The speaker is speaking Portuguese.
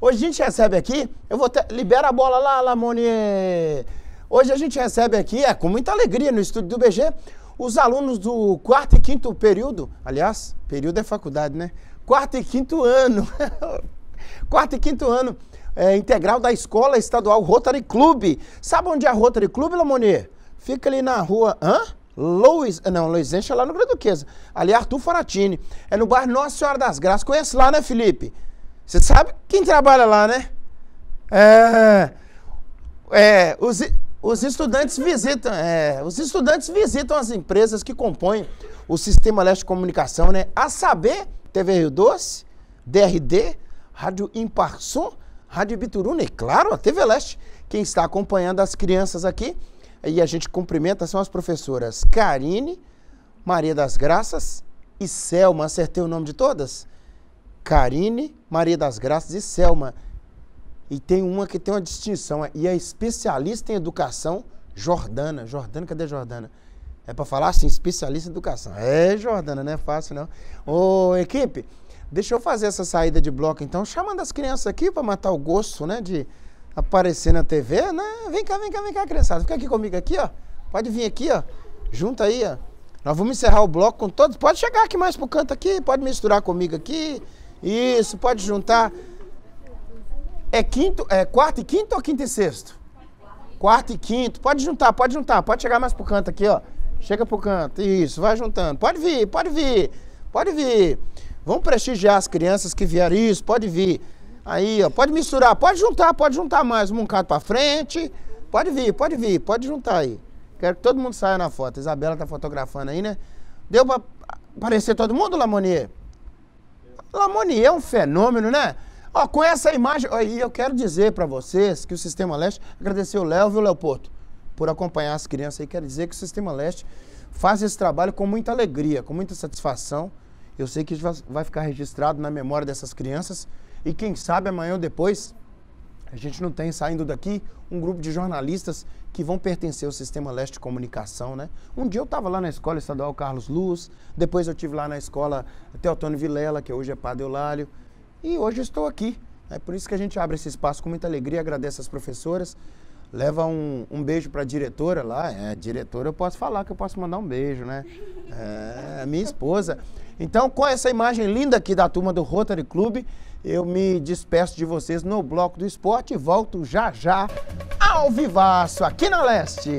Hoje a gente recebe aqui, eu vou ter, libera a bola lá, Lamonier. Hoje a gente recebe aqui, é com muita alegria no estúdio do BG, os alunos do quarto e quinto período, aliás, período é faculdade, né? Quarto e quinto ano, quarto e quinto ano é, integral da Escola Estadual Rotary Club. Sabe onde é a Rotary Club, Lamonier? Fica ali na rua, hã? Louis, não, Louis Enche é lá no Grande Duquesa, ali é Arthur Faratini, é no bairro Nossa Senhora das Graças, conhece lá, né, Felipe? Você sabe quem trabalha lá, né? É, é, os, os, estudantes visitam, é, os estudantes visitam as empresas que compõem o Sistema Leste de Comunicação, né? A saber, TV Rio Doce, DRD, Rádio Imparson, Rádio Bituruna e, claro, a TV Leste. Quem está acompanhando as crianças aqui e a gente cumprimenta são as professoras Karine, Maria das Graças e Selma. Acertei o nome de todas? Karine, Maria das Graças e Selma. E tem uma que tem uma distinção, é, e é especialista em educação, Jordana. Jordana, cadê Jordana? É para falar assim, especialista em educação. É, Jordana, não é fácil não. Ô, equipe, deixa eu fazer essa saída de bloco então, chamando as crianças aqui para matar o gosto, né, de aparecer na TV, né? Vem cá, vem cá, vem cá, criançada. Fica aqui comigo aqui, ó. Pode vir aqui, ó. Junta aí, ó. Nós vamos encerrar o bloco com todos. Pode chegar aqui mais pro canto aqui, pode misturar comigo aqui. Isso, pode juntar. É quinto, é quarto e quinto ou quinto e sexto? Quarto e quinto. Pode juntar, pode juntar. Pode chegar mais pro canto aqui, ó. Chega pro canto. Isso, vai juntando. Pode vir, pode vir. Pode vir. Vamos prestigiar as crianças que vieram. Isso, pode vir. Aí, ó, pode misturar, pode juntar, pode juntar mais um bocado para frente. Pode vir, pode vir, pode juntar aí. Quero que todo mundo saia na foto. Isabela tá fotografando aí, né? Deu para aparecer todo mundo, Lamonier? Lamoni é um fenômeno, né? Ó, com essa imagem, e eu quero dizer para vocês que o Sistema Leste, agradecer o Léo e o Porto por acompanhar as crianças aí, quero dizer que o Sistema Leste faz esse trabalho com muita alegria, com muita satisfação. Eu sei que vai ficar registrado na memória dessas crianças e quem sabe amanhã ou depois a gente não tem saindo daqui um grupo de jornalistas que vão pertencer ao Sistema Leste de Comunicação, né? Um dia eu estava lá na Escola Estadual Carlos Luz, depois eu tive lá na Escola Teotônio Vilela, que hoje é Padre Eulálio, e hoje estou aqui. É por isso que a gente abre esse espaço com muita alegria, agradece as professoras, leva um, um beijo para a diretora lá. É, diretora, eu posso falar que eu posso mandar um beijo, né? É, minha esposa. Então, com é essa imagem linda aqui da turma do Rotary Club, eu me despeço de vocês no Bloco do Esporte e volto já já ao vivaço aqui na Leste.